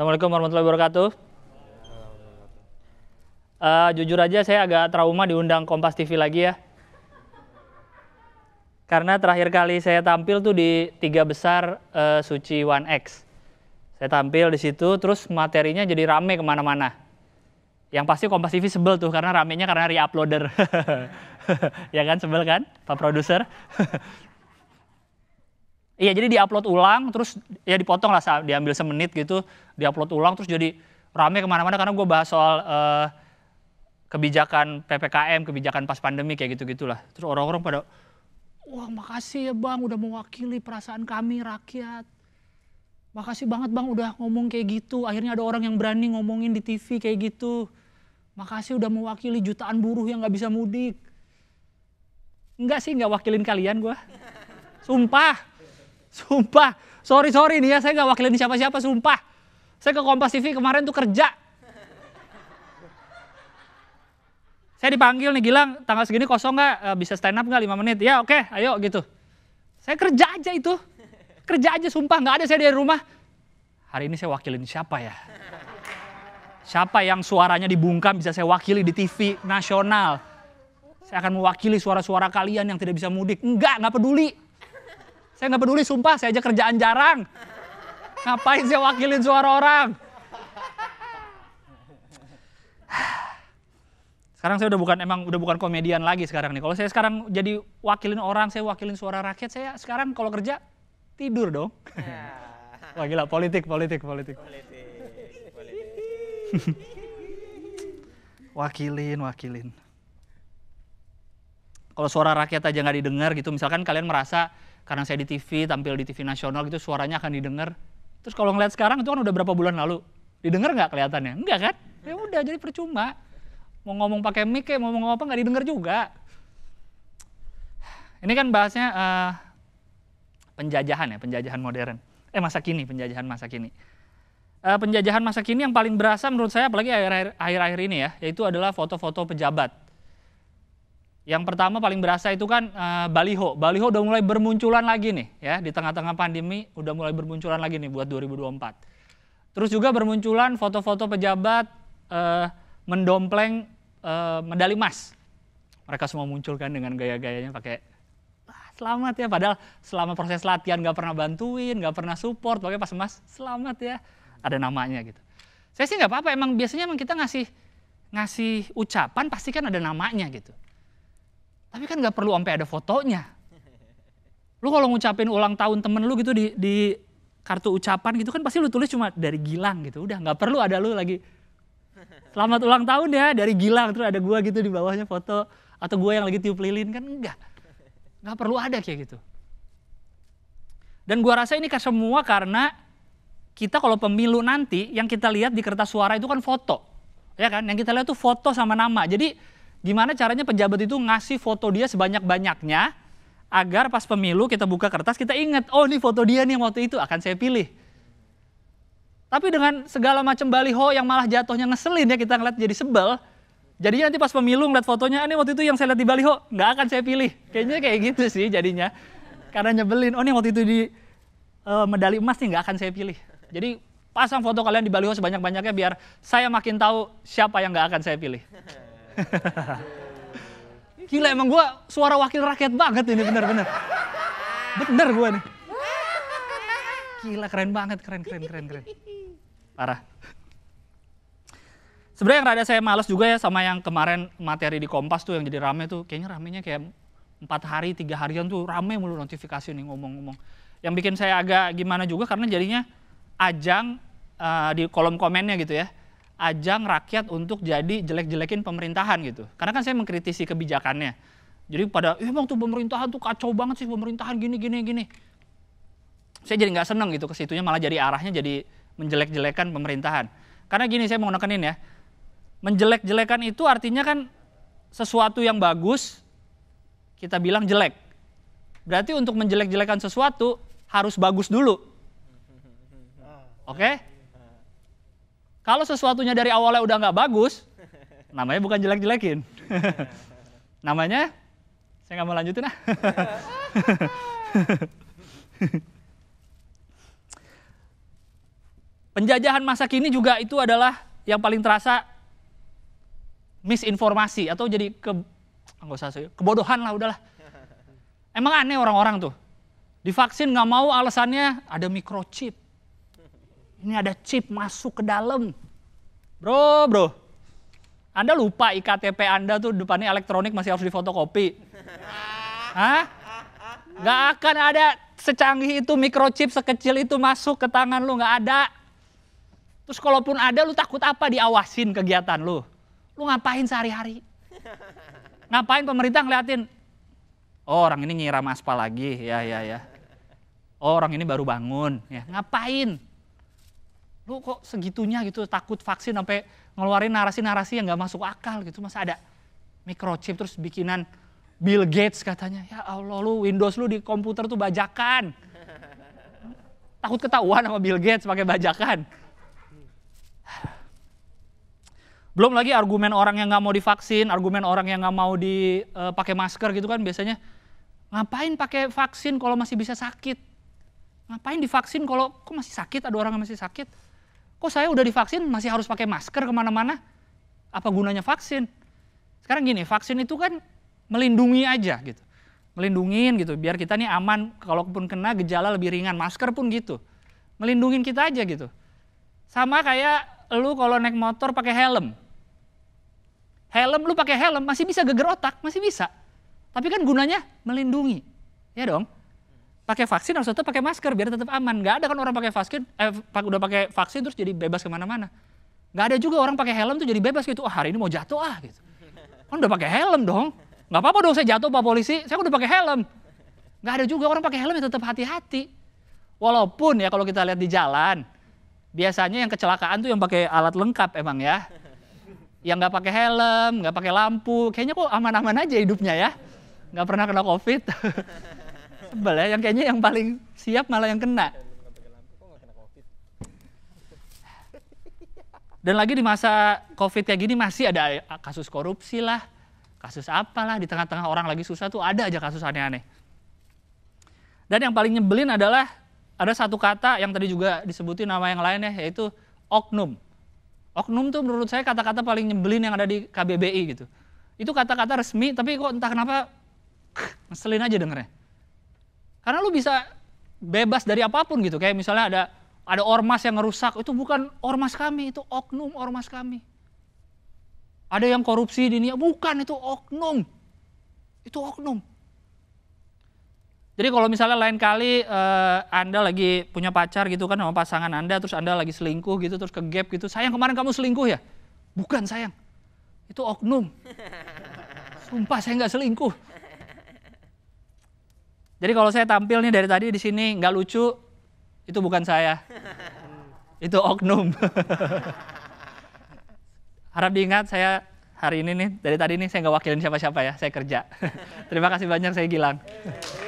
Assalamualaikum warahmatullahi wabarakatuh. Uh, jujur aja saya agak trauma diundang Kompas TV lagi ya. Karena terakhir kali saya tampil tuh di tiga besar uh, Suci One X. Saya tampil di situ, terus materinya jadi rame kemana-mana. Yang pasti Kompas TV sebel tuh karena ramenya karena re-uploader. ya kan sebel kan, Pak Produser? Iya, jadi diupload ulang, terus ya dipotong lah, diambil semenit gitu, diupload ulang, terus jadi rame kemana-mana karena gue bahas soal uh, kebijakan ppkm, kebijakan pas pandemi kayak gitu gitulah. Terus orang-orang pada, wah makasih ya bang, udah mewakili perasaan kami rakyat. Makasih banget bang, udah ngomong kayak gitu. Akhirnya ada orang yang berani ngomongin di TV kayak gitu. Makasih udah mewakili jutaan buruh yang nggak bisa mudik. Enggak sih, nggak wakilin kalian gue. Sumpah Sumpah, sorry sorry nih ya, saya nggak wakilin siapa-siapa, sumpah. Saya ke Kompas TV kemarin tuh kerja. Saya dipanggil nih Gilang, tanggal segini kosong nggak, eh, bisa stand up nggak lima menit? Ya oke, okay, ayo gitu. Saya kerja aja itu, kerja aja sumpah, nggak ada saya dari rumah. Hari ini saya wakilin siapa ya? Siapa yang suaranya dibungkam bisa saya wakili di TV nasional? Saya akan mewakili suara-suara kalian yang tidak bisa mudik. Enggak, nggak peduli saya nggak peduli, sumpah saya aja kerjaan jarang. Ngapain saya wakilin suara orang? Sekarang saya udah bukan emang udah bukan komedian lagi sekarang nih. Kalau saya sekarang jadi wakilin orang, saya wakilin suara rakyat, saya sekarang kalau kerja tidur dong. Ya. Wah gila, politik, politik, politik. Politik, politik. wakilin, wakilin. Kalau suara rakyat aja nggak didengar gitu, misalkan kalian merasa karena saya di TV tampil di TV nasional gitu suaranya akan didengar terus kalau ngeliat sekarang itu kan udah berapa bulan lalu didengar nggak kelihatannya enggak kan ya udah jadi percuma mau ngomong pakai mic kayak mau ngomong apa nggak didengar juga ini kan bahasnya uh, penjajahan ya penjajahan modern eh masa kini penjajahan masa kini uh, penjajahan masa kini yang paling berasa menurut saya apalagi akhir-akhir ini ya yaitu adalah foto-foto pejabat yang pertama paling berasa itu kan e, baliho. Baliho udah mulai bermunculan lagi nih ya di tengah-tengah pandemi udah mulai bermunculan lagi nih buat 2024. Terus juga bermunculan foto-foto pejabat e, mendompleng e, medali emas. Mereka semua munculkan dengan gaya-gayanya pakai ah, selamat ya padahal selama proses latihan nggak pernah bantuin, nggak pernah support, pakai pas emas selamat ya ada namanya gitu. Saya sih nggak apa-apa emang biasanya emang kita ngasih ngasih ucapan pasti kan ada namanya gitu. Tapi kan nggak perlu sampai ada fotonya. Lu kalau ngucapin ulang tahun temen lu gitu di, di kartu ucapan gitu kan pasti lu tulis cuma dari Gilang gitu. Udah nggak perlu ada lu lagi. Selamat ulang tahun ya dari Gilang terus ada gua gitu di bawahnya foto atau gua yang lagi tiup lilin kan enggak. Nggak perlu ada kayak gitu. Dan gua rasa ini semua karena kita kalau pemilu nanti yang kita lihat di kertas suara itu kan foto. Ya kan? Yang kita lihat tuh foto sama nama. Jadi gimana caranya pejabat itu ngasih foto dia sebanyak-banyaknya agar pas pemilu kita buka kertas kita ingat, oh ini foto dia nih waktu itu akan saya pilih. Tapi dengan segala macam baliho yang malah jatuhnya ngeselin ya kita ngeliat jadi sebel. Jadi nanti pas pemilu ngeliat fotonya, ah, ini waktu itu yang saya lihat di baliho, nggak akan saya pilih. Kayaknya kayak gitu sih jadinya. Karena nyebelin, oh ini waktu itu di uh, medali emas nih nggak akan saya pilih. Jadi pasang foto kalian di baliho sebanyak-banyaknya biar saya makin tahu siapa yang nggak akan saya pilih. Gila emang gue suara wakil rakyat banget ini bener-bener. Bener gue nih. Gila keren banget, keren, keren, keren, keren. Parah. Sebenarnya yang rada saya males juga ya sama yang kemarin materi di Kompas tuh yang jadi rame tuh. Kayaknya ramenya kayak empat hari, tiga harian tuh rame mulu notifikasi nih ngomong-ngomong. Yang bikin saya agak gimana juga karena jadinya ajang uh, di kolom komennya gitu ya ajang rakyat untuk jadi jelek-jelekin pemerintahan gitu. Karena kan saya mengkritisi kebijakannya. Jadi pada emang tuh pemerintahan tuh kacau banget sih pemerintahan gini gini gini. Saya jadi nggak seneng gitu ke situnya malah jadi arahnya jadi menjelek-jelekan pemerintahan. Karena gini saya mau nekenin ya. Menjelek-jelekan itu artinya kan sesuatu yang bagus kita bilang jelek. Berarti untuk menjelek-jelekan sesuatu harus bagus dulu. Oke? Okay? Kalau sesuatunya dari awalnya udah nggak bagus, namanya bukan jelek-jelekin. namanya, saya nggak mau lanjutin ah. Penjajahan masa kini juga itu adalah yang paling terasa misinformasi atau jadi ke ah, nggak usah kebodohan lah udahlah. Emang aneh orang-orang tuh. Divaksin nggak mau alasannya ada microchip ini ada chip masuk ke dalam. Bro, bro. Anda lupa IKTP Anda tuh depannya elektronik masih harus difotokopi. Hah? Gak akan ada secanggih itu microchip sekecil itu masuk ke tangan lu, gak ada. Terus kalaupun ada lu takut apa diawasin kegiatan lu? Lu ngapain sehari-hari? Ngapain pemerintah ngeliatin? Oh, orang ini nyiram aspal lagi, ya ya ya. Oh, orang ini baru bangun, ya ngapain? lu kok segitunya gitu takut vaksin sampai ngeluarin narasi-narasi yang nggak masuk akal gitu masa ada microchip terus bikinan Bill Gates katanya ya Allah lu Windows lu di komputer tuh bajakan takut ketahuan sama Bill Gates pakai bajakan belum lagi argumen orang yang nggak mau divaksin argumen orang yang nggak mau dipakai eh, masker gitu kan biasanya ngapain pakai vaksin kalau masih bisa sakit ngapain divaksin kalau kok masih sakit ada orang yang masih sakit kok saya udah divaksin masih harus pakai masker kemana-mana? Apa gunanya vaksin? Sekarang gini, vaksin itu kan melindungi aja gitu. Melindungin gitu, biar kita nih aman. Kalaupun kena gejala lebih ringan, masker pun gitu. Melindungin kita aja gitu. Sama kayak lu kalau naik motor pakai helm. Helm lu pakai helm masih bisa geger otak, masih bisa. Tapi kan gunanya melindungi. Ya dong? pakai vaksin harus tetap pakai masker biar tetap aman. Gak ada kan orang pakai vaksin, eh, udah pakai vaksin terus jadi bebas kemana-mana. Gak ada juga orang pakai helm tuh jadi bebas gitu. Oh, hari ini mau jatuh ah gitu. Kan udah pakai helm dong. Gak apa-apa dong saya jatuh pak polisi, saya kan udah pakai helm. Gak ada juga orang pakai helm ya tetap hati-hati. Walaupun ya kalau kita lihat di jalan, biasanya yang kecelakaan tuh yang pakai alat lengkap emang ya. Yang nggak pakai helm, nggak pakai lampu, kayaknya kok aman-aman aja hidupnya ya. Nggak pernah kena covid. tebal ya yang kayaknya yang paling siap malah yang kena dan lagi di masa covid kayak gini masih ada kasus korupsi lah kasus apalah di tengah-tengah orang lagi susah tuh ada aja kasus aneh-aneh dan yang paling nyebelin adalah ada satu kata yang tadi juga disebutin nama yang lainnya yaitu oknum oknum tuh menurut saya kata-kata paling nyebelin yang ada di KBBI gitu itu kata-kata resmi tapi kok entah kenapa ngeselin aja dengernya karena lu bisa bebas dari apapun gitu. Kayak misalnya ada ada ormas yang ngerusak, itu bukan ormas kami, itu oknum ormas kami. Ada yang korupsi di dunia, bukan itu oknum. Itu oknum. Jadi kalau misalnya lain kali uh, Anda lagi punya pacar gitu kan sama pasangan Anda, terus Anda lagi selingkuh gitu, terus ke gap gitu, sayang kemarin kamu selingkuh ya? Bukan sayang, itu oknum. Sumpah saya nggak selingkuh. Jadi kalau saya tampil nih dari tadi di sini nggak lucu, itu bukan saya. Itu oknum. Harap diingat saya hari ini nih, dari tadi nih saya nggak wakilin siapa-siapa ya, saya kerja. Terima kasih banyak saya Gilang.